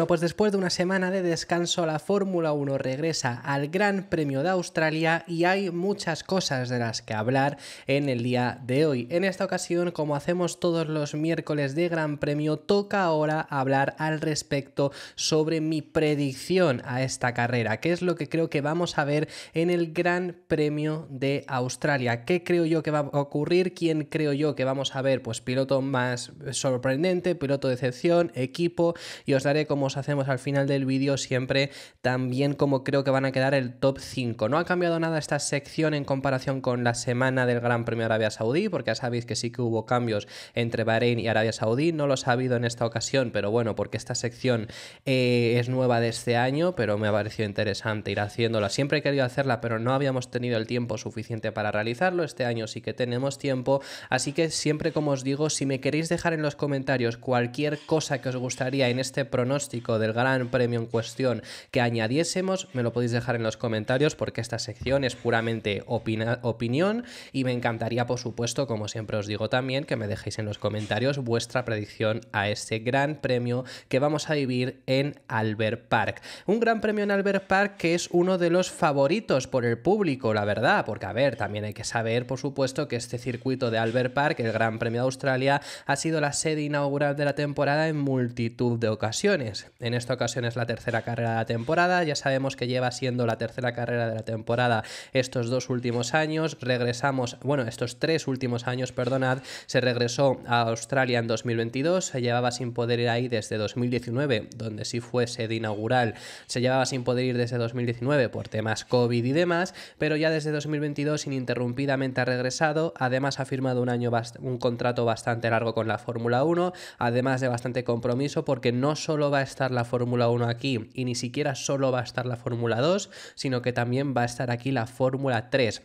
Bueno, pues después de una semana de descanso, la Fórmula 1 regresa al Gran Premio de Australia y hay muchas cosas de las que hablar en el día de hoy. En esta ocasión, como hacemos todos los miércoles de Gran Premio, toca ahora hablar al respecto sobre mi predicción a esta carrera, que es lo que creo que vamos a ver en el Gran Premio de Australia. ¿Qué creo yo que va a ocurrir? ¿Quién creo yo que vamos a ver? Pues piloto más sorprendente, piloto de excepción, equipo, y os daré como hacemos al final del vídeo siempre también como creo que van a quedar el top 5. No ha cambiado nada esta sección en comparación con la semana del Gran Premio Arabia Saudí, porque ya sabéis que sí que hubo cambios entre Bahrein y Arabia Saudí, no los ha habido en esta ocasión, pero bueno, porque esta sección eh, es nueva de este año, pero me ha parecido interesante ir haciéndola. Siempre he querido hacerla, pero no habíamos tenido el tiempo suficiente para realizarlo. Este año sí que tenemos tiempo, así que siempre como os digo, si me queréis dejar en los comentarios cualquier cosa que os gustaría en este pronóstico, del gran premio en cuestión que añadiésemos, me lo podéis dejar en los comentarios porque esta sección es puramente opinión y me encantaría, por supuesto, como siempre os digo también, que me dejéis en los comentarios vuestra predicción a este gran premio que vamos a vivir en Albert Park. Un gran premio en Albert Park que es uno de los favoritos por el público, la verdad, porque a ver, también hay que saber, por supuesto, que este circuito de Albert Park, el Gran Premio de Australia, ha sido la sede inaugural de la temporada en multitud de ocasiones. En esta ocasión es la tercera carrera de la temporada. Ya sabemos que lleva siendo la tercera carrera de la temporada estos dos últimos años. Regresamos, bueno, estos tres últimos años, perdonad, se regresó a Australia en 2022. Se llevaba sin poder ir ahí desde 2019, donde sí fue sede inaugural. Se llevaba sin poder ir desde 2019 por temas COVID y demás, pero ya desde 2022 ininterrumpidamente ha regresado. Además ha firmado un año un contrato bastante largo con la Fórmula 1, además de bastante compromiso porque no solo va a estar estar la Fórmula 1 aquí y ni siquiera solo va a estar la Fórmula 2, sino que también va a estar aquí la Fórmula 3.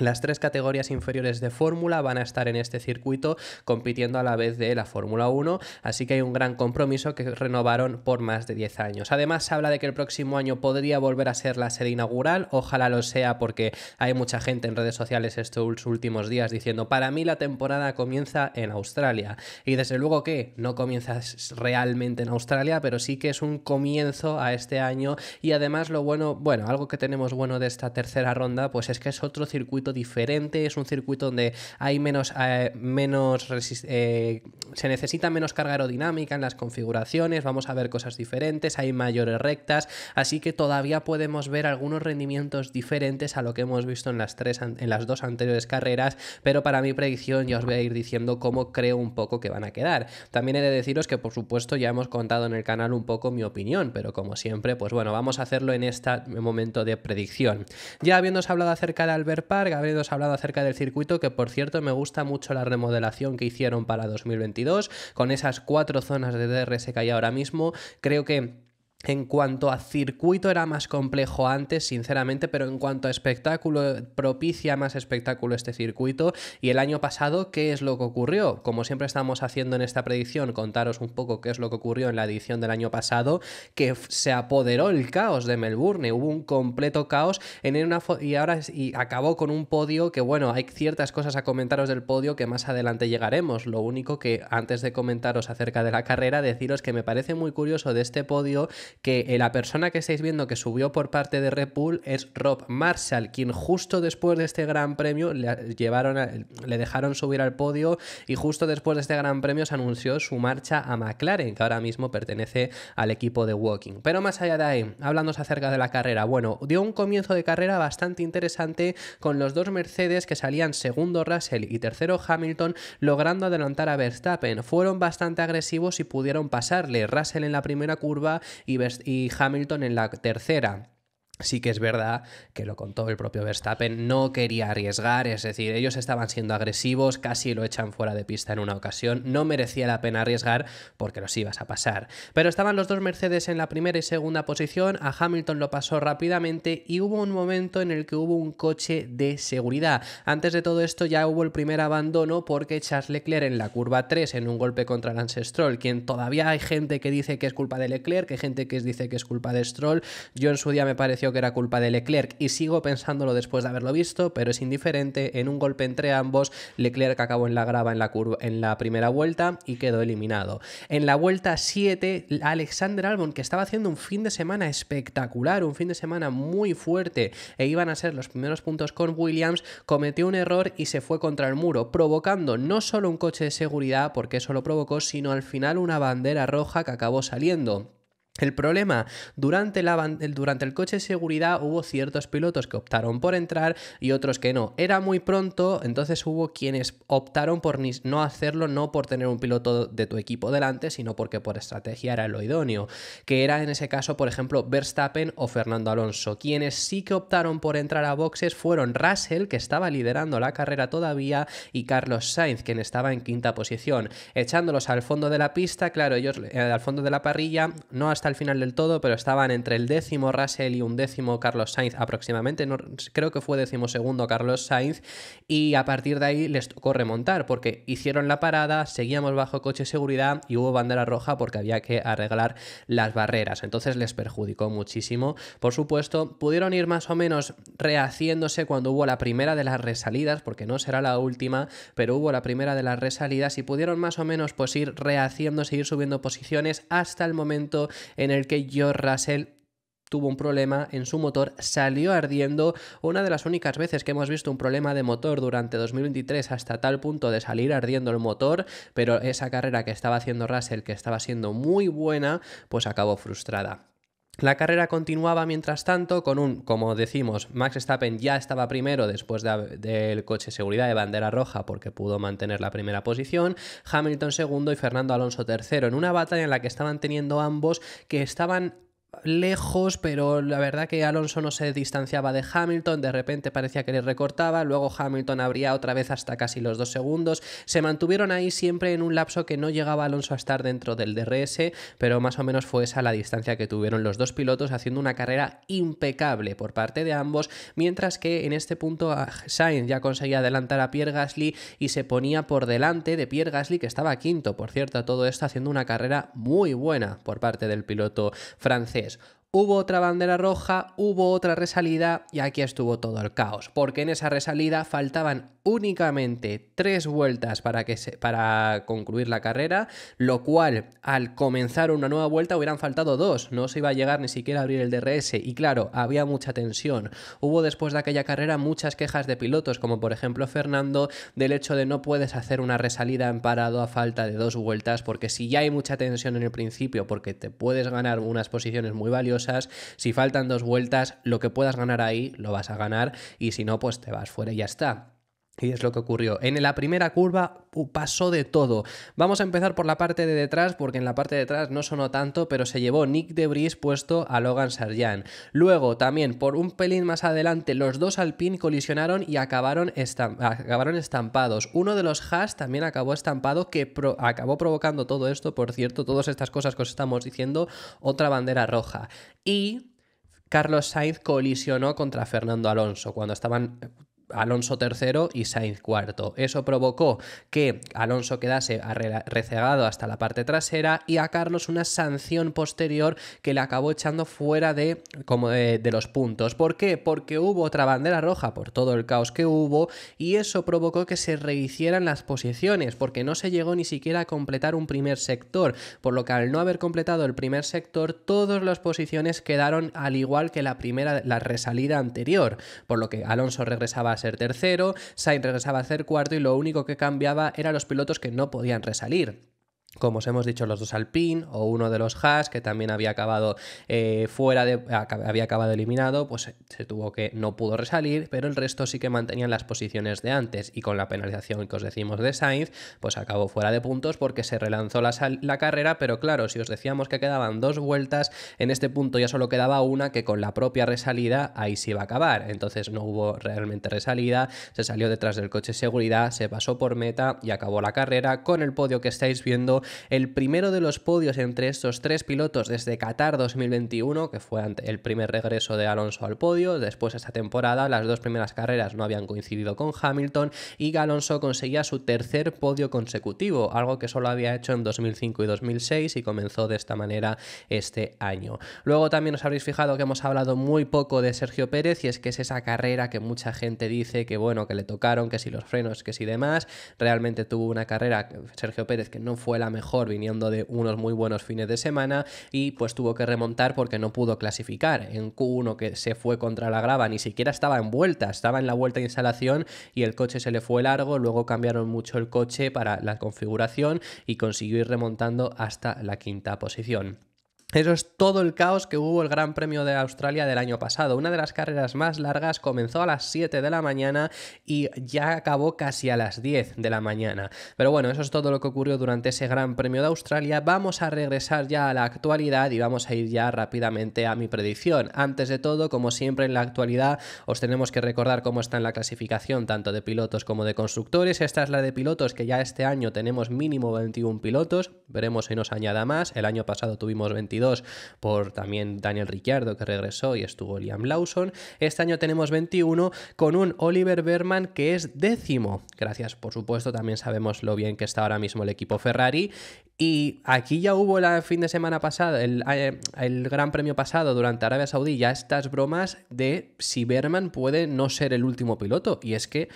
Las tres categorías inferiores de Fórmula van a estar en este circuito compitiendo a la vez de la Fórmula 1, así que hay un gran compromiso que renovaron por más de 10 años. Además, se habla de que el próximo año podría volver a ser la sede inaugural, ojalá lo sea porque hay mucha gente en redes sociales estos últimos días diciendo, para mí la temporada comienza en Australia. Y desde luego que no comienza realmente en Australia, pero sí que es un comienzo a este año y además lo bueno, bueno, algo que tenemos bueno de esta tercera ronda, pues es que es otro circuito diferente, es un circuito donde hay menos, eh, menos eh, se necesita menos carga aerodinámica en las configuraciones, vamos a ver cosas diferentes, hay mayores rectas, así que todavía podemos ver algunos rendimientos diferentes a lo que hemos visto en las, tres, en las dos anteriores carreras, pero para mi predicción ya os voy a ir diciendo cómo creo un poco que van a quedar. También he de deciros que por supuesto ya hemos contado en el canal un poco mi opinión, pero como siempre, pues bueno, vamos a hacerlo en este momento de predicción. Ya habiéndose hablado acerca de Albert Park, habéis hablado acerca del circuito, que por cierto me gusta mucho la remodelación que hicieron para 2022, con esas cuatro zonas de DRS que hay ahora mismo. Creo que en cuanto a circuito era más complejo antes, sinceramente, pero en cuanto a espectáculo, propicia más espectáculo este circuito. Y el año pasado, ¿qué es lo que ocurrió? Como siempre estamos haciendo en esta predicción, contaros un poco qué es lo que ocurrió en la edición del año pasado, que se apoderó el caos de Melbourne, hubo un completo caos en y ahora y acabó con un podio que, bueno, hay ciertas cosas a comentaros del podio que más adelante llegaremos. Lo único que antes de comentaros acerca de la carrera, deciros que me parece muy curioso de este podio que eh, la persona que estáis viendo que subió por parte de Red Bull es Rob Marshall, quien justo después de este gran premio le, llevaron le dejaron subir al podio y justo después de este gran premio se anunció su marcha a McLaren, que ahora mismo pertenece al equipo de Walking. Pero más allá de ahí, hablando acerca de la carrera, bueno, dio un comienzo de carrera bastante interesante con los dos Mercedes que salían segundo Russell y tercero Hamilton logrando adelantar a Verstappen. Fueron bastante agresivos y pudieron pasarle Russell en la primera curva y y, Hamilton en la tercera. Sí que es verdad que lo contó el propio Verstappen, no quería arriesgar, es decir, ellos estaban siendo agresivos, casi lo echan fuera de pista en una ocasión, no merecía la pena arriesgar porque los ibas a pasar. Pero estaban los dos Mercedes en la primera y segunda posición, a Hamilton lo pasó rápidamente y hubo un momento en el que hubo un coche de seguridad. Antes de todo esto ya hubo el primer abandono porque Charles Leclerc en la curva 3 en un golpe contra Lance Stroll, quien todavía hay gente que dice que es culpa de Leclerc, que hay gente que dice que es culpa de Stroll, yo en su día me pareció que era culpa de Leclerc y sigo pensándolo después de haberlo visto, pero es indiferente. En un golpe entre ambos, Leclerc acabó en la grava en la, curva, en la primera vuelta y quedó eliminado. En la vuelta 7, Alexander Albon, que estaba haciendo un fin de semana espectacular, un fin de semana muy fuerte e iban a ser los primeros puntos con Williams, cometió un error y se fue contra el muro, provocando no solo un coche de seguridad, porque eso lo provocó, sino al final una bandera roja que acabó saliendo. El problema, durante, la, durante, el coche de seguridad hubo ciertos pilotos que optaron por entrar y otros que no. Era muy pronto, entonces hubo quienes optaron por no hacerlo, no por tener un piloto de tu equipo delante, sino porque por estrategia era lo idóneo, que era en ese caso, por ejemplo, Verstappen o Fernando Alonso. Quienes sí que optaron por entrar a boxes fueron Russell, que estaba liderando la carrera todavía, y Carlos Sainz, quien estaba en quinta posición. Echándolos al fondo de la pista, claro, ellos eh, al fondo de la parrilla, no hasta al final del todo, pero estaban entre el décimo Russell y un décimo Carlos Sainz aproximadamente. creo que fue décimo segundo Carlos Sainz. Y a partir de ahí les tocó remontar porque hicieron la parada, seguíamos bajo coche de seguridad y hubo bandera roja porque había que arreglar las barreras. Entonces les perjudicó muchísimo. Por supuesto, pudieron ir más o menos rehaciéndose cuando hubo la primera de las resalidas, porque no será la última, pero hubo la primera de las resalidas y pudieron más o menos pues ir rehaciéndose, ir subiendo posiciones hasta el momento en el que George Russell tuvo un problema en su motor, salió ardiendo, una de las únicas veces que hemos visto un problema de motor durante 2023 hasta tal punto de salir ardiendo el motor, pero esa carrera que estaba haciendo Russell, que estaba siendo muy buena, pues acabó frustrada. La carrera continuaba mientras tanto con un, como decimos, Max Stappen ya estaba primero después del coche de coche seguridad de bandera roja porque pudo mantener la primera posición, Hamilton segundo y Fernando Alonso tercero, en una batalla en la que estaban teniendo ambos que estaban lejos, pero la verdad que Alonso no se distanciaba de Hamilton, de repente parecía que le recortaba, luego Hamilton abría otra vez hasta casi los dos segundos, se mantuvieron ahí siempre en un lapso que no llegaba Alonso a estar dentro del DRS, pero más o menos fue esa la distancia que tuvieron los dos pilotos haciendo una carrera impecable por parte de ambos, mientras que en este punto ah, Sainz ya conseguía adelantar a Pierre Gasly y se ponía por delante de Pierre Gasly que estaba quinto, por cierto, todo esto haciendo una carrera muy buena por parte del piloto francés francès hubo otra bandera roja, hubo otra resalida y aquí estuvo todo el caos, porque en esa resalida faltaban únicamente tres vueltas para, que se, para concluir la carrera, lo cual al comenzar una nueva vuelta hubieran faltado dos, no se iba a llegar ni siquiera a abrir el DRS y claro, había mucha tensión. Hubo después de aquella carrera muchas quejas de pilotos, como por ejemplo Fernando, del hecho de no puedes hacer una resalida en parado a falta de dos vueltas, porque si ya hay mucha tensión en el principio, porque te puedes ganar unas posiciones muy valiosas, si faltan dos vueltas, lo que puedas ganar ahí lo vas a ganar y si no, pues te vas fuera y ya está. Y es lo que ocurrió. En la primera curva uh, pasó de todo. Vamos a empezar por la parte de detrás, porque en la parte de detrás no sonó tanto, pero se llevó Nick De Debris puesto a Logan Sargent. Luego, también por un pelín más adelante, los dos Alpine colisionaron y acabaron, estampados. Uno de los Haas también acabó estampado, que acabó provocando todo esto, por cierto, todas estas cosas que os estamos diciendo, otra bandera roja. Y. Carlos Sainz colisionó contra Fernando Alonso cuando estaban Alonso tercero y Sainz cuarto. Eso provocó que Alonso quedase rezagado hasta la parte trasera y a Carlos una sanción posterior que le acabó echando fuera de, como de, los puntos. ¿Por qué? Porque hubo otra bandera roja por todo el caos que hubo y eso provocó que se rehicieran las posiciones porque no se llegó ni siquiera a completar un primer sector, por lo que al no haber completado el primer sector, todas las posiciones quedaron al igual que la primera, la resalida anterior, por lo que Alonso regresaba ser tercero, Sainz regresaba a ser cuarto y lo único que cambiaba eran los pilotos que no podían resalir como os hemos dicho, los dos Alpine o uno de los Haas, que también había acabado eh, fuera de. había acabado eliminado, pues se tuvo que. no pudo resalir, pero el resto sí que mantenían las posiciones de antes. Y con la penalización que os decimos de Sainz, pues acabó fuera de puntos porque se relanzó la, la carrera. Pero claro, si os decíamos que quedaban dos vueltas, en este punto ya solo quedaba una que con la propia resalida ahí se iba a acabar. Entonces no hubo realmente resalida, se salió detrás del coche seguridad, se pasó por meta y acabó la carrera con el podio que estáis viendo el primero de los podios entre estos tres pilotos desde Qatar 2021, que fue el primer regreso de Alonso al podio. Después de esta temporada las dos primeras carreras no habían coincidido con Hamilton y Alonso conseguía su tercer podio consecutivo, algo que solo había hecho en 2005 y 2006 y comenzó de esta manera este año. Luego también os habréis fijado que hemos hablado muy poco de Sergio Pérez y es que es esa carrera que mucha gente dice que bueno, que le tocaron, que si los frenos, que si demás. Realmente tuvo una carrera Sergio Pérez que no fue la mejor viniendo de unos muy buenos fines de semana y pues tuvo que remontar porque no pudo clasificar. En Q1 que se fue contra la grava, ni siquiera estaba en vuelta, estaba en la vuelta de instalación y el coche se le fue largo, luego cambiaron mucho el coche para la configuración y consiguió ir remontando hasta la quinta posición. Eso es todo el caos que hubo el Gran Premio de Australia del año pasado. Una de las carreras más largas comenzó a las 7 de la mañana y ya acabó casi a las 10 de la mañana. Pero bueno, eso es todo lo que ocurrió durante ese Gran Premio de Australia. Vamos a regresar ya a la actualidad y vamos a ir ya rápidamente a mi predicción. Antes de todo, como siempre en la actualidad, os tenemos que recordar cómo está en la clasificación tanto de pilotos como de constructores. Esta es la de pilotos que ya este año tenemos mínimo 21 pilotos. Veremos si nos añada más. El año pasado tuvimos 21 por también Daniel Ricciardo que regresó y estuvo Liam Lawson. Este año tenemos 21 con un Oliver Berman que es décimo. Gracias, por supuesto, también sabemos lo bien que está ahora mismo el equipo Ferrari. Y aquí ya hubo el fin de semana pasado, el, eh, el gran premio pasado durante Arabia Saudí, ya estas bromas de si Berman puede no ser el último piloto. Y es que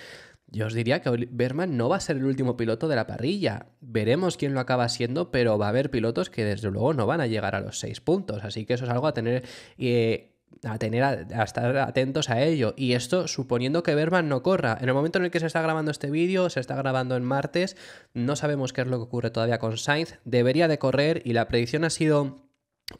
yo os diría que Berman no va a ser el último piloto de la parrilla. Veremos quién lo acaba siendo, pero va a haber pilotos que desde luego no van a llegar a los seis puntos. Así que eso es algo a tener. Eh, a tener estar atentos a ello. Y esto suponiendo que Berman no corra. En el momento en el que se está grabando este vídeo, se está grabando en martes, no sabemos qué es lo que ocurre todavía con Sainz. Debería de correr y la predicción ha sido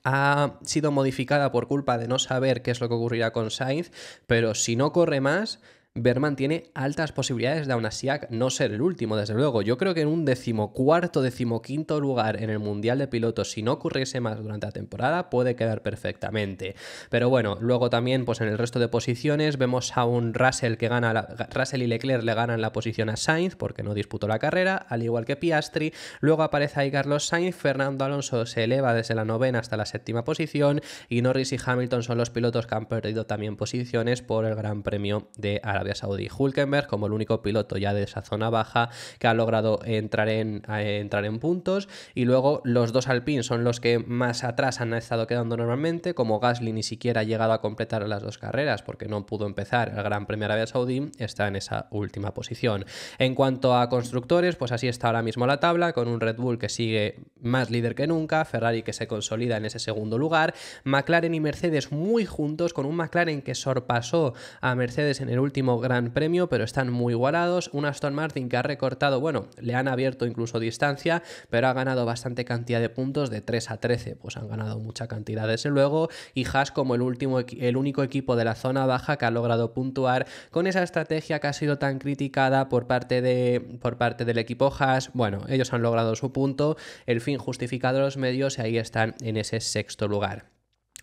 ha sido modificada por culpa de no saber qué es lo que ocurrirá con Sainz, pero si no corre más, Berman tiene altas posibilidades de aún así no ser el último, desde luego. Yo creo que en un decimocuarto, quinto lugar en el Mundial de Pilotos, si no ocurriese más durante la temporada, puede quedar perfectamente. Pero bueno, luego también, pues en el resto de posiciones, vemos a un Russell que gana, Russell y Leclerc le ganan la posición a Sainz porque no disputó la carrera, al igual que Piastri. Luego aparece ahí Carlos Sainz, Fernando Alonso se eleva desde la novena hasta la séptima posición y Norris y Hamilton son los pilotos que han perdido también posiciones por el Gran Premio de Arabia. Arabia Saudí. Hulkenberg, como el único piloto ya de esa zona baja que ha logrado entrar en, entrar en puntos. Y luego los dos Alpine son los que más atrás han estado quedando normalmente, como Gasly ni siquiera ha llegado a completar las dos carreras porque no pudo empezar el Gran Premio Arabia Saudí, está en esa última posición. En cuanto a constructores, pues así está ahora mismo la tabla, con un Red Bull que sigue más líder que nunca, Ferrari que se consolida en ese segundo lugar, McLaren y Mercedes muy juntos, con un McLaren que sorpasó a Mercedes en el último gran premio, pero están muy igualados. Un Aston Martin que ha recortado, bueno, le han abierto incluso distancia, pero ha ganado bastante cantidad de puntos de 3 a 13, pues han ganado mucha cantidad desde luego. Y Haas como el, último, el único equipo de la zona baja que ha logrado puntuar con esa estrategia que ha sido tan criticada por parte, de, por parte del equipo Haas. Bueno, ellos han logrado su punto, el fin justificado los medios y ahí están en ese sexto lugar.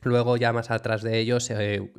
Luego, ya más atrás de ellos,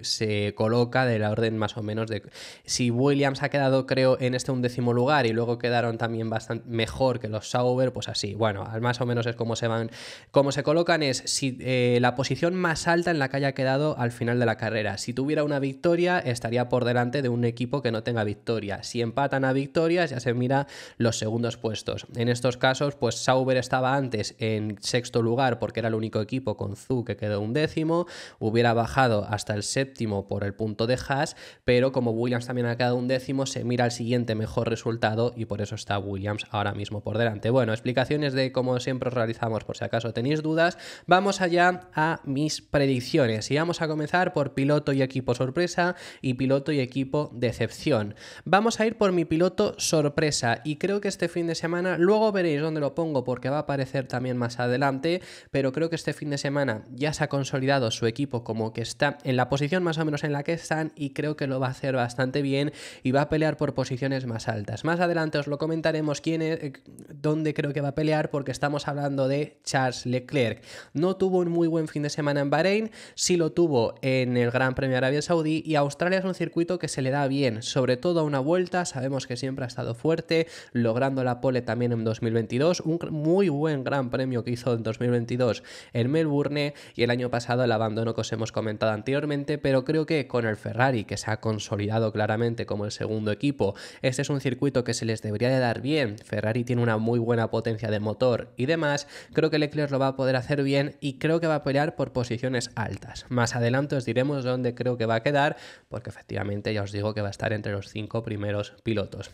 se, coloca de la orden más o menos de. Si Williams ha quedado, creo, en este undécimo lugar y luego quedaron también bastante mejor que los Sauber, pues así. Bueno, más o menos es como se van. Como se colocan es si, eh, la posición más alta en la que haya quedado al final de la carrera. Si tuviera una victoria, estaría por delante de un equipo que no tenga victoria. Si empatan a victorias, ya se mira los segundos puestos. En estos casos, pues Sauber estaba antes en sexto lugar porque era el único equipo con Zu que quedó un décimo hubiera bajado hasta el séptimo por el punto de hash, pero como Williams también ha quedado un décimo, se mira al siguiente mejor resultado y por eso está Williams ahora mismo por delante. Bueno, explicaciones de cómo siempre os realizamos por si acaso tenéis dudas. Vamos allá a mis predicciones y vamos a comenzar por piloto y equipo sorpresa y piloto y equipo decepción. Vamos a ir por mi piloto sorpresa y creo que este fin de semana, luego veréis dónde lo pongo porque va a aparecer también más adelante, pero creo que este fin de semana ya se ha consolidado su equipo como que está en la posición más o menos en la que están y creo que lo va a hacer bastante bien y va a pelear por posiciones más altas. Más adelante os lo comentaremos quién es, eh, dónde creo que va a pelear porque estamos hablando de Charles Leclerc. No tuvo un muy buen fin de semana en Bahrein, sí lo tuvo en el Gran Premio Arabia Saudí y Australia es un circuito que se le da bien, sobre todo a una vuelta, sabemos que siempre ha estado fuerte, logrando la pole también en 2022, un muy buen Gran Premio que hizo en 2022 en Melbourne y el año pasado abandono que os hemos comentado anteriormente, pero creo que con el Ferrari, que se ha consolidado claramente como el segundo equipo, este es un circuito que se les debería de dar bien. Ferrari tiene una muy buena potencia de motor y demás. Creo que Leclerc lo va a poder hacer bien y creo que va a pelear por posiciones altas. Más adelante os diremos dónde creo que va a quedar, porque efectivamente ya os digo que va a estar entre los cinco primeros pilotos.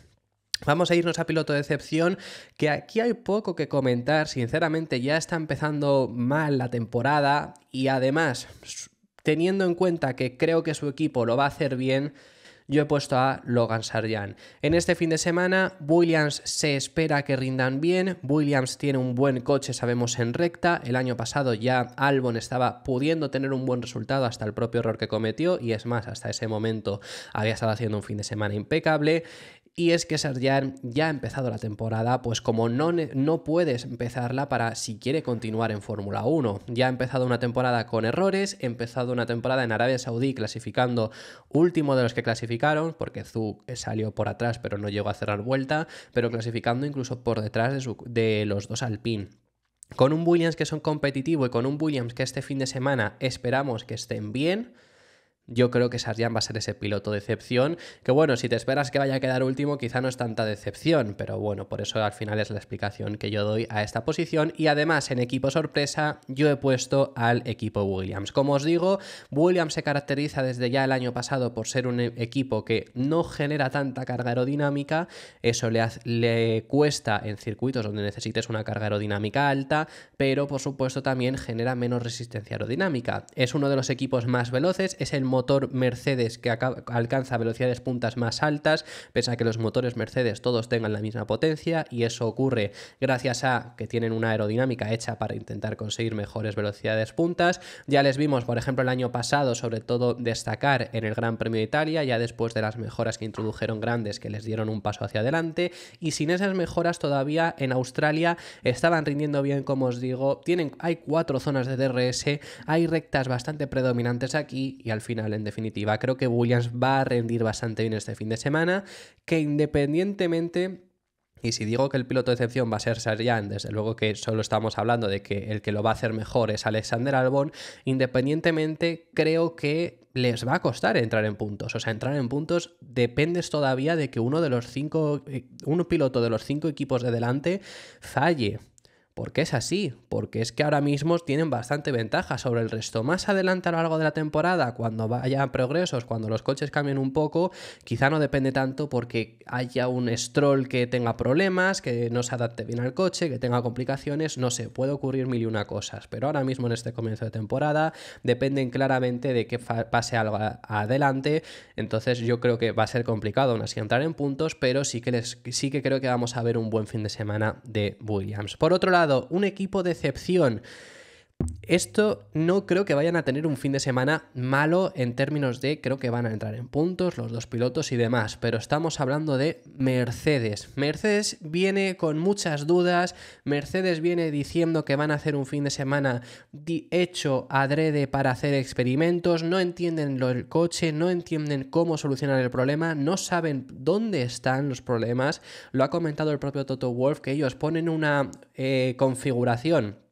Vamos a irnos a piloto de excepción, que aquí hay poco que comentar, sinceramente ya está empezando mal la temporada y además, teniendo en cuenta que creo que su equipo lo va a hacer bien, yo he puesto a Logan Sarjan. En este fin de semana, Williams se espera que rindan bien. Williams tiene un buen coche, sabemos, en recta. El año pasado ya Albon estaba pudiendo tener un buen resultado hasta el propio error que cometió, y es más, hasta ese momento había estado haciendo un fin de semana impecable. Y es que Sarjan ya ha empezado la temporada, pues como no, no puedes empezarla para si quiere continuar en Fórmula 1. Ya ha empezado una temporada con errores, ha empezado una temporada en Arabia Saudí clasificando último de los que clasificaron, porque Zhu salió por atrás pero no llegó a cerrar vuelta, pero clasificando incluso por detrás de, los dos Alpine. Con un Williams que son competitivo y con un Williams que este fin de semana esperamos que estén bien, yo creo que Sarjan va a ser ese piloto de excepción, que bueno, si te esperas que vaya a quedar último, quizá no es tanta decepción, pero bueno, por eso al final es la explicación que yo doy a esta posición. Y además, en equipo sorpresa, yo he puesto al equipo Williams. Como os digo, Williams se caracteriza desde ya el año pasado por ser un equipo que no genera tanta carga aerodinámica, eso le, le cuesta en circuitos donde necesites una carga aerodinámica alta, pero por supuesto también genera menos resistencia aerodinámica. Es uno de los equipos más veloces, es el motor Mercedes que alcanza velocidades puntas más altas, pese a que los motores Mercedes todos tengan la misma potencia, y eso ocurre gracias a que tienen una aerodinámica hecha para intentar conseguir mejores velocidades puntas. Ya les vimos, por ejemplo, el año pasado, sobre todo destacar en el Gran Premio de Italia, ya después de las mejoras que introdujeron grandes que les dieron un paso hacia adelante, y sin esas mejoras todavía en Australia estaban rindiendo bien, como os digo, tienen, hay cuatro zonas de DRS, hay rectas bastante predominantes aquí y al final en definitiva. Creo que Williams va a rendir bastante bien este fin de semana, que independientemente y si digo que el piloto de excepción va a ser Sarjan, desde luego que solo estamos hablando de que el que lo va a hacer mejor es Alexander Albon, independientemente creo que les va a costar entrar en puntos. O sea, entrar en puntos dependes todavía de que uno de los cinco, eh, un piloto de los cinco equipos de delante falle. Porque es así, porque es que ahora mismo tienen bastante ventaja sobre el resto. Más adelante a lo largo de la temporada, cuando vayan progresos, cuando los coches cambien un poco, quizá no depende tanto porque haya un stroll que tenga problemas, que no se adapte bien al coche, que tenga complicaciones, no sé, puede ocurrir mil y una cosas. Pero ahora mismo en este comienzo de temporada dependen claramente de que pase algo adelante, entonces yo creo que va a ser complicado aún así entrar en puntos, pero sí que, les, sí que creo que vamos a ver un buen fin de semana de Williams. Por otro lado, un equipo de excepción esto no creo que vayan a tener un fin de semana malo en términos de creo que van a entrar en puntos los dos pilotos y demás, pero estamos hablando de Mercedes. Mercedes viene con muchas dudas, Mercedes viene diciendo que van a hacer un fin de semana hecho adrede para hacer experimentos, no entienden el coche, no entienden cómo solucionar el problema, no saben dónde están los problemas. Lo ha comentado el propio Toto Wolf que ellos ponen una eh, configuración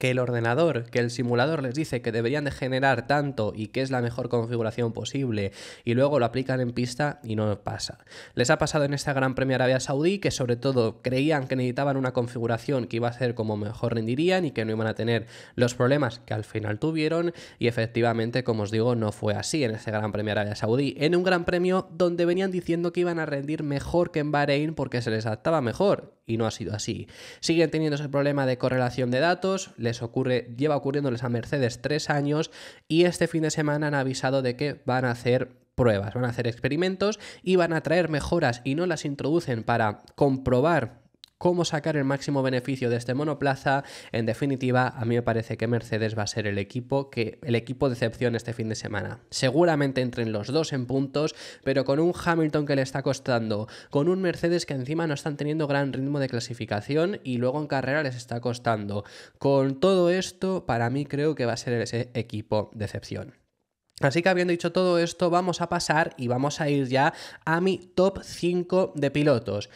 que el ordenador, que el simulador les dice que deberían de generar tanto y que es la mejor configuración posible y luego lo aplican en pista y no pasa. Les ha pasado en esta Gran Premio Arabia Saudí que sobre todo creían que necesitaban una configuración que iba a ser como mejor rendirían y que no iban a tener los problemas que al final tuvieron y efectivamente, como os digo, no fue así en este Gran Premio Arabia Saudí, en un Gran Premio donde venían diciendo que iban a rendir mejor que en Bahrein porque se les adaptaba mejor y no ha sido así. Siguen teniendo ese problema de correlación de datos, les ocurre, lleva ocurriéndoles a Mercedes tres años y este fin de semana han avisado de que van a hacer pruebas, van a hacer experimentos y van a traer mejoras y no las introducen para comprobar cómo sacar el máximo beneficio de este monoplaza. En definitiva, a mí me parece que Mercedes va a ser el equipo que el equipo de este fin de semana. Seguramente entren los dos en puntos, pero con un Hamilton que le está costando, con un Mercedes que encima no están teniendo gran ritmo de clasificación y luego en carrera les está costando. Con todo esto, para mí creo que va a ser ese equipo de Así que habiendo dicho todo esto, vamos a pasar y vamos a ir ya a mi top 5 de pilotos.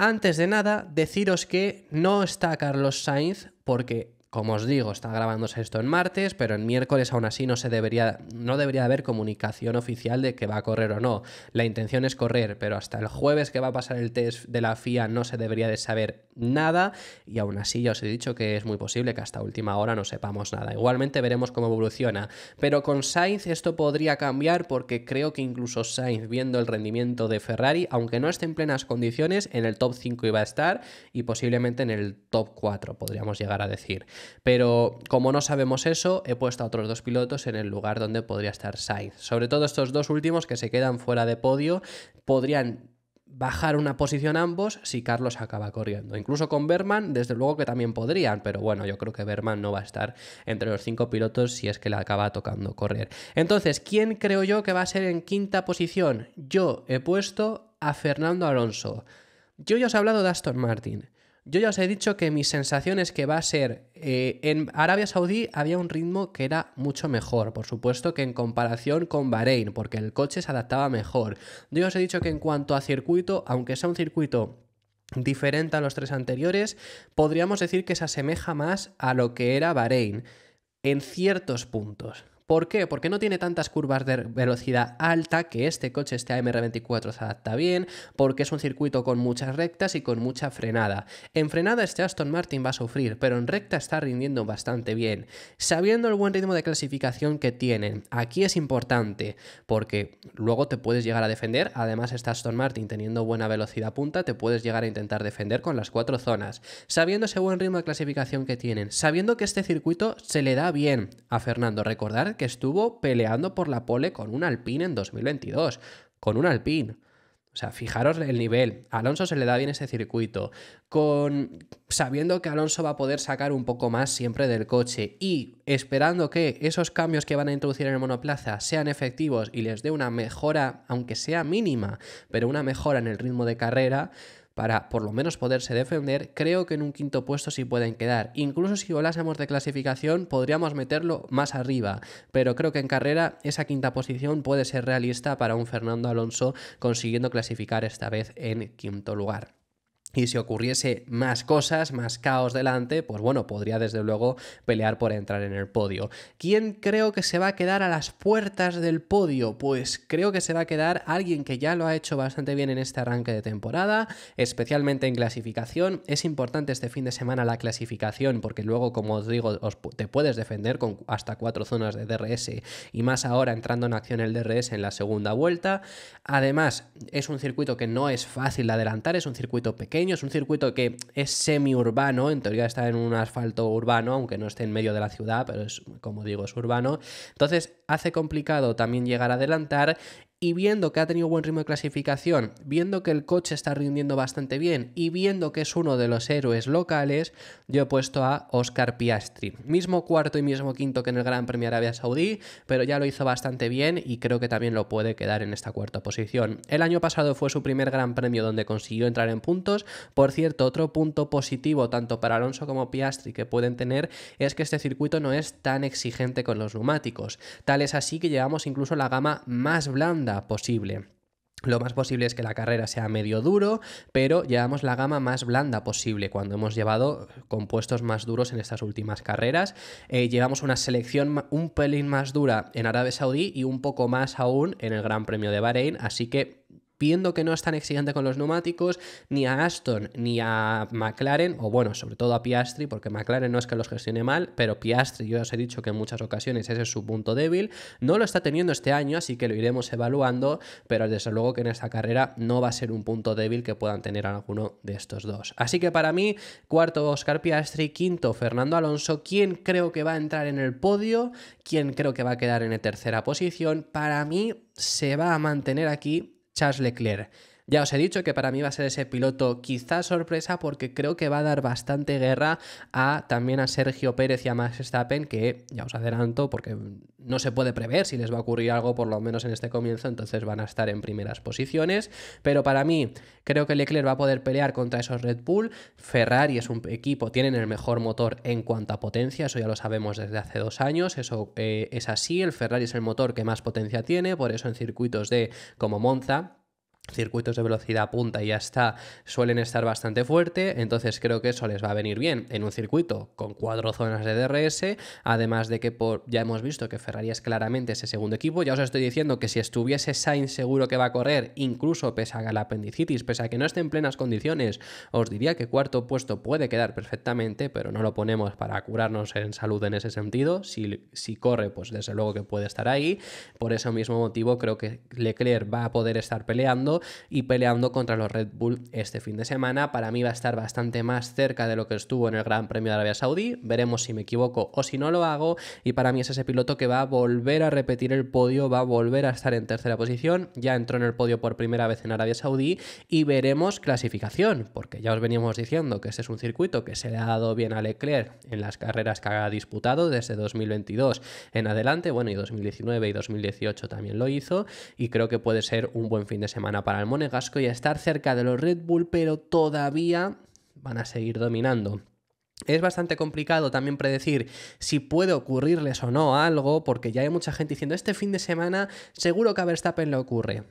Antes de nada, deciros que no está Carlos Sainz porque como os digo, está grabándose esto en martes, pero en miércoles aún así no se debería, no debería haber comunicación oficial de que va a correr o no. La intención es correr, pero hasta el jueves que va a pasar el test de la FIA no se debería de saber nada. Y aún así ya os he dicho que es muy posible que hasta última hora no sepamos nada. Igualmente veremos cómo evoluciona. Pero con Sainz esto podría cambiar porque creo que incluso Sainz, viendo el rendimiento de Ferrari, aunque no esté en plenas condiciones, en el top 5 iba a estar y posiblemente en el top 4, podríamos llegar a decir. Pero como no sabemos eso, he puesto a otros dos pilotos en el lugar donde podría estar Sainz. Sobre todo estos dos últimos que se quedan fuera de podio, podrían bajar una posición ambos si Carlos acaba corriendo. Incluso con Berman, desde luego que también podrían, pero bueno, yo creo que Berman no va a estar entre los cinco pilotos si es que le acaba tocando correr. Entonces, ¿quién creo yo que va a ser en quinta posición? Yo he puesto a Fernando Alonso. Yo ya os he hablado de Aston Martin. Yo ya os he dicho que mi sensación es que va a ser... Eh, en Arabia Saudí había un ritmo que era mucho mejor, por supuesto que en comparación con Bahrein, porque el coche se adaptaba mejor. Yo os he dicho que en cuanto a circuito, aunque sea un circuito diferente a los tres anteriores, podríamos decir que se asemeja más a lo que era Bahrein en ciertos puntos. ¿Por qué? Porque no tiene tantas curvas de velocidad alta, que este coche, este AMR24, se adapta bien, porque es un circuito con muchas rectas y con mucha frenada. En frenada este Aston Martin va a sufrir, pero en recta está rindiendo bastante bien. Sabiendo el buen ritmo de clasificación que tienen, aquí es importante, porque luego te puedes llegar a defender, además este Aston Martin teniendo buena velocidad punta, te puedes llegar a intentar defender con las cuatro zonas. Sabiendo ese buen ritmo de clasificación que tienen, sabiendo que este circuito se le da bien a Fernando, recordar que estuvo peleando por la pole con un Alpine en 2022, con un Alpine. O sea, fijaros el nivel. Alonso se le da bien ese circuito. Con sabiendo que Alonso va a poder sacar un poco más siempre del coche y esperando que esos cambios que van a introducir en el monoplaza sean efectivos y les dé una mejora, aunque sea mínima, pero una mejora en el ritmo de carrera, para por lo menos poderse defender, creo que en un quinto puesto sí pueden quedar. Incluso si volásemos de clasificación, podríamos meterlo más arriba, pero creo que en carrera esa quinta posición puede ser realista para un Fernando Alonso consiguiendo clasificar esta vez en quinto lugar y si ocurriese más cosas, más caos delante, pues bueno, podría desde luego pelear por entrar en el podio. ¿Quién creo que se va a quedar a las puertas del podio? Pues creo que se va a quedar alguien que ya lo ha hecho bastante bien en este arranque de temporada, especialmente en clasificación. Es importante este fin de semana la clasificación porque luego, como os digo, te puedes defender con hasta cuatro zonas de DRS y más ahora entrando en acción el DRS en la segunda vuelta. Además, es un circuito que no es fácil de adelantar, es un circuito pequeño es un circuito que es semi-urbano, en teoría está en un asfalto urbano, aunque no esté en medio de la ciudad, pero es, como digo, es urbano. Entonces hace complicado también llegar a adelantar y viendo que ha tenido buen ritmo de clasificación, viendo que el coche está rindiendo bastante bien y viendo que es uno de los héroes locales, yo he puesto a Oscar Piastri. Mismo cuarto y mismo quinto que en el Gran Premio Arabia Saudí, pero ya lo hizo bastante bien y creo que también lo puede quedar en esta cuarta posición. El año pasado fue su primer Gran Premio donde consiguió entrar en puntos. Por cierto, otro punto positivo tanto para Alonso como Piastri que pueden tener es que este circuito no es tan exigente con los neumáticos. Tal es así que llevamos incluso la gama más blanda posible. Lo más posible es que la carrera sea medio duro, pero llevamos la gama más blanda posible cuando hemos llevado compuestos más duros en estas últimas carreras. Eh, llevamos una selección un pelín más dura en Arabia Saudí y un poco más aún en el Gran Premio de Bahrein, así que viendo que no es tan exigente con los neumáticos, ni a Aston ni a McLaren, o bueno, sobre todo a Piastri, porque McLaren no es que los gestione mal, pero Piastri, yo os he dicho que en muchas ocasiones ese es su punto débil, no lo está teniendo este año, así que lo iremos evaluando, pero desde luego que en esta carrera no va a ser un punto débil que puedan tener alguno de estos dos. Así que para mí, cuarto Oscar Piastri, quinto Fernando Alonso, quién creo que va a entrar en el podio, quién creo que va a quedar en tercera posición, para mí se va a mantener aquí Charles Leclerc. Ya os he dicho que para mí va a ser ese piloto quizás sorpresa porque creo que va a dar bastante guerra a también a Sergio Pérez y a Max Verstappen, que ya os adelanto porque no se puede prever si les va a ocurrir algo, por lo menos en este comienzo, entonces van a estar en primeras posiciones. Pero para mí creo que Leclerc va a poder pelear contra esos Red Bull. Ferrari es un equipo, tienen el mejor motor en cuanto a potencia, eso ya lo sabemos desde hace dos años, eso eh, es así, el Ferrari es el motor que más potencia tiene, por eso en circuitos de como Monza, circuitos de velocidad punta y ya está, suelen estar bastante fuerte, entonces creo que eso les va a venir bien en un circuito con cuatro zonas de DRS, además de que ya hemos visto que Ferrari es claramente ese segundo equipo, ya os estoy diciendo que si estuviese Sainz seguro que va a correr, incluso pese a la apendicitis, pese a que no esté en plenas condiciones, os diría que cuarto puesto puede quedar perfectamente, pero no lo ponemos para curarnos en salud en ese sentido, si, si corre pues desde luego que puede estar ahí, por ese mismo motivo creo que Leclerc va a poder estar peleando, y peleando contra los Red Bull este fin de semana. Para mí va a estar bastante más cerca de lo que estuvo en el Gran Premio de Arabia Saudí. Veremos si me equivoco o si no lo hago. Y para mí es ese piloto que va a volver a repetir el podio, va a volver a estar en tercera posición. Ya entró en el podio por primera vez en Arabia Saudí y veremos clasificación, porque ya os veníamos diciendo que ese es un circuito que se le ha dado bien a Leclerc en las carreras que ha disputado desde 2022 en adelante. Bueno, y 2019 y 2018 también lo hizo. Y creo que puede ser un buen fin de semana para el monegasco y estar cerca de los Red Bull, pero todavía van a seguir dominando. Es bastante complicado también predecir si puede ocurrirles o no algo, porque ya hay mucha gente diciendo este fin de semana seguro que a Verstappen le ocurre.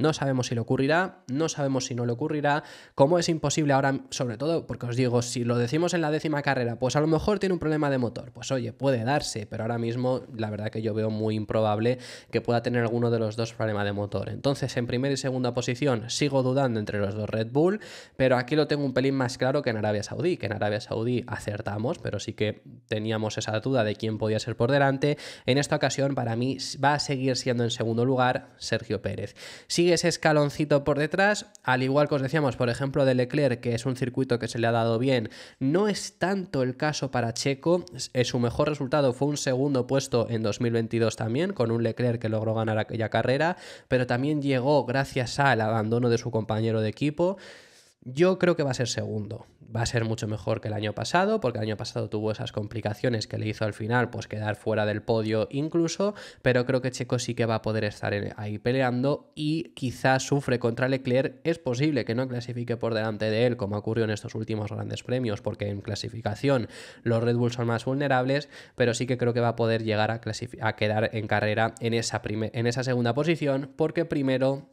No sabemos si le ocurrirá, no sabemos si no le ocurrirá, cómo es imposible ahora, sobre todo porque os digo, si lo decimos en la décima carrera, pues a lo mejor tiene un problema de motor, pues oye, puede darse, pero ahora mismo la verdad que yo veo muy improbable que pueda tener alguno de los dos problemas de motor. Entonces, en primera y segunda posición sigo dudando entre los dos Red Bull, pero aquí lo tengo un pelín más claro que en Arabia Saudí, que en Arabia Saudí acertamos, pero sí que teníamos esa duda de quién podía ser por delante. En esta ocasión, para mí, va a seguir siendo en segundo lugar Sergio Pérez. Sigue ese escaloncito por detrás, al igual que os decíamos, por ejemplo, de Leclerc, que es un circuito que se le ha dado bien, no es tanto el caso para Checo, eh, su mejor resultado fue un segundo puesto en 2022 también, con un Leclerc que logró ganar aquella carrera, pero también llegó gracias al abandono de su compañero de equipo. Yo creo que va a ser segundo. Va a ser mucho mejor que el año pasado, porque el año pasado tuvo esas complicaciones que le hizo al final pues quedar fuera del podio incluso, pero creo que Checo sí que va a poder estar ahí peleando y quizás sufre contra Leclerc. Es posible que no clasifique por delante de él, como ocurrió en estos últimos grandes premios, porque en clasificación los Red Bull son más vulnerables, pero sí que creo que va a poder llegar a, quedar en carrera en esa segunda posición, porque primero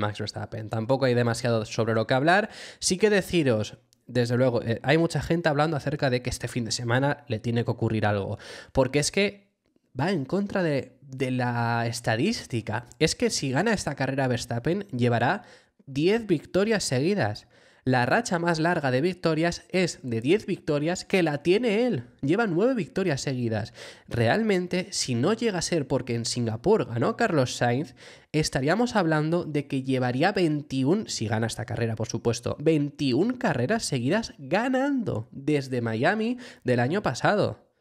Max Verstappen. Tampoco hay demasiado sobre lo que hablar. Sí que deciros, desde luego, eh, hay mucha gente hablando acerca de que este fin de semana le tiene que ocurrir algo. Porque es que va en contra de, de la estadística. Es que si gana esta carrera Verstappen, llevará 10 victorias seguidas. La racha más larga de victorias es de 10 victorias que la tiene él. Lleva 9 victorias seguidas. Realmente, si no llega a ser porque en Singapur ganó Carlos Sainz, estaríamos hablando de que llevaría 21, si gana esta carrera por supuesto, 21 carreras seguidas ganando desde Miami del año pasado.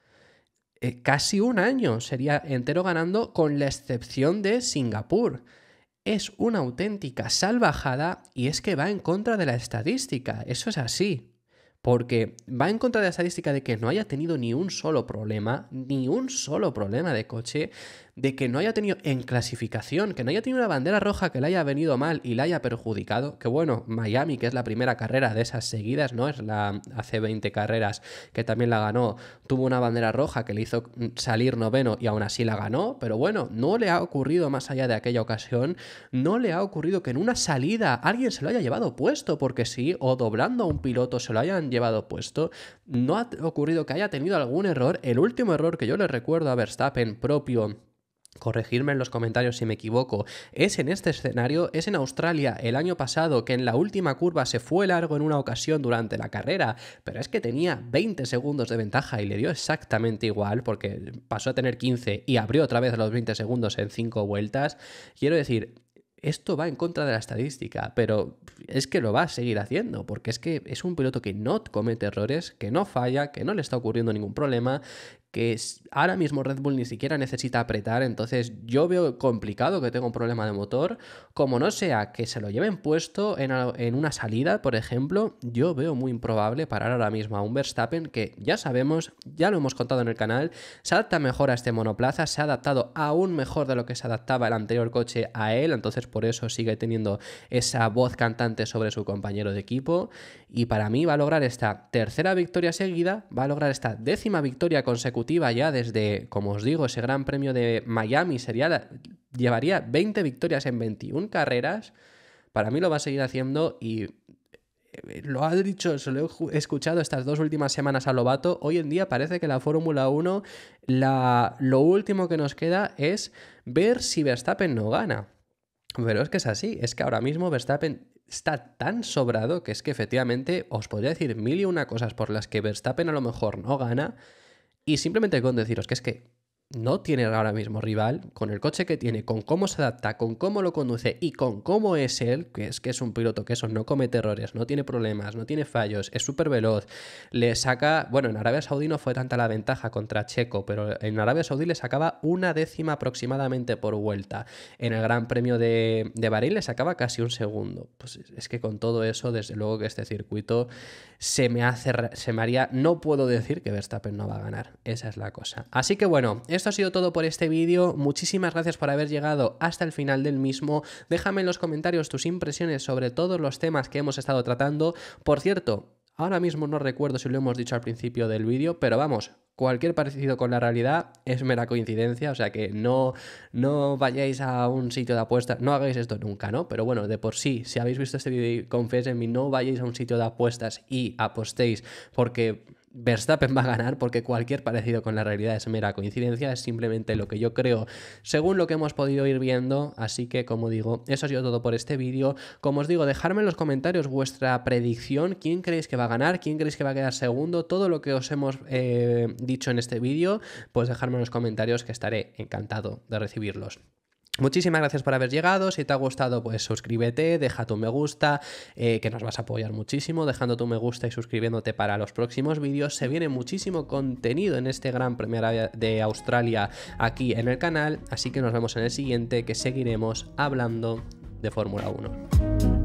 Eh, casi un año sería entero ganando con la excepción de Singapur es una auténtica salvajada y es que va en contra de la estadística, eso es así porque va en contra de la estadística de que no haya tenido ni un solo problema, ni un solo problema de coche, de que no haya tenido en clasificación, que no haya tenido una bandera roja que le haya venido mal y le haya perjudicado, que bueno, Miami, que es la primera carrera de esas seguidas, no es la hace 20 carreras que también la ganó, tuvo una bandera roja que le hizo salir noveno y aún así la ganó, pero bueno, no le ha ocurrido más allá de aquella ocasión, no le ha ocurrido que en una salida alguien se lo haya llevado puesto, porque sí, o doblando a un piloto se lo hayan llevado puesto, no ha ocurrido que haya tenido algún error. El último error que yo le recuerdo a Verstappen propio corregirme en los comentarios si me equivoco, es en este escenario, es en Australia el año pasado que en la última curva se fue largo en una ocasión durante la carrera, pero es que tenía 20 segundos de ventaja y le dio exactamente igual porque pasó a tener 15 y abrió otra vez los 20 segundos en 5 vueltas. Quiero decir, esto va en contra de la estadística, pero es que lo va a seguir haciendo, porque es que es un piloto que no comete errores, que no falla, que no le está ocurriendo ningún problema, que ahora mismo Red Bull ni siquiera necesita apretar, entonces yo veo complicado que tenga un problema de motor, como no sea que se lo lleven puesto en, una salida, por ejemplo, yo veo muy improbable parar ahora mismo a un Verstappen que ya sabemos, ya lo hemos contado en el canal, se adapta mejor a este monoplaza, se ha adaptado aún mejor de lo que se adaptaba el anterior coche a él, entonces por eso sigue teniendo esa voz cantante sobre su compañero de equipo y para mí va a lograr esta tercera victoria seguida, va a lograr esta décima victoria consecutiva, ya desde, como os digo, ese Gran Premio de Miami sería llevaría 20 victorias en 21 carreras. Para mí lo va a seguir haciendo y eh, lo ha dicho, se lo he escuchado estas dos últimas semanas a Lobato. Hoy en día parece que la Fórmula 1, la, lo último que nos queda es ver si Verstappen no gana. Pero es que es así, es que ahora mismo Verstappen está tan sobrado que es que efectivamente os podría decir mil y una cosas por las que Verstappen a lo mejor no gana y simplemente con deciros que es que no tiene ahora mismo rival, con el coche que tiene, con cómo se adapta, con cómo lo conduce y con cómo es él, que es que es un piloto que eso no comete errores, no tiene problemas, no tiene fallos, es súper veloz, le saca, bueno, en Arabia Saudí no fue tanta la ventaja contra Checo, pero en Arabia Saudí le sacaba una décima aproximadamente por vuelta, en el Gran Premio de, de Bahrein le sacaba casi un segundo, pues es que con todo eso, desde luego que este circuito se me hace, se me haría, no puedo decir que Verstappen no va a ganar, esa es la cosa. Así que bueno, esto ha sido todo por este vídeo. Muchísimas gracias por haber llegado hasta el final del mismo. Déjame en los comentarios tus impresiones sobre todos los temas que hemos estado tratando. Por cierto, ahora mismo no recuerdo si lo hemos dicho al principio del vídeo, pero vamos, Cualquier parecido con la realidad es mera coincidencia, o sea que no, no vayáis a un sitio de apuestas, no hagáis esto nunca, ¿no? Pero bueno, de por sí, si habéis visto este vídeo y confíes en mí, no vayáis a un sitio de apuestas y apostéis porque Verstappen va a ganar porque cualquier parecido con la realidad es mera coincidencia, es simplemente lo que yo creo según lo que hemos podido ir viendo, así que como digo, eso ha sido todo por este vídeo, como os digo, dejadme en los comentarios vuestra predicción, quién creéis que va a ganar, quién creéis que va a quedar segundo, todo lo que os hemos eh, dicho en este vídeo, pues dejarme en los comentarios que estaré encantado de recibirlos. Muchísimas gracias por haber llegado. Si te ha gustado, pues suscríbete, deja tu me gusta, eh, que nos vas a apoyar muchísimo, dejando tu me gusta y suscribiéndote para los próximos vídeos. Se viene muchísimo contenido en este Gran Premio de Australia aquí en el canal, así que nos vemos en el siguiente, que seguiremos hablando de Fórmula 1.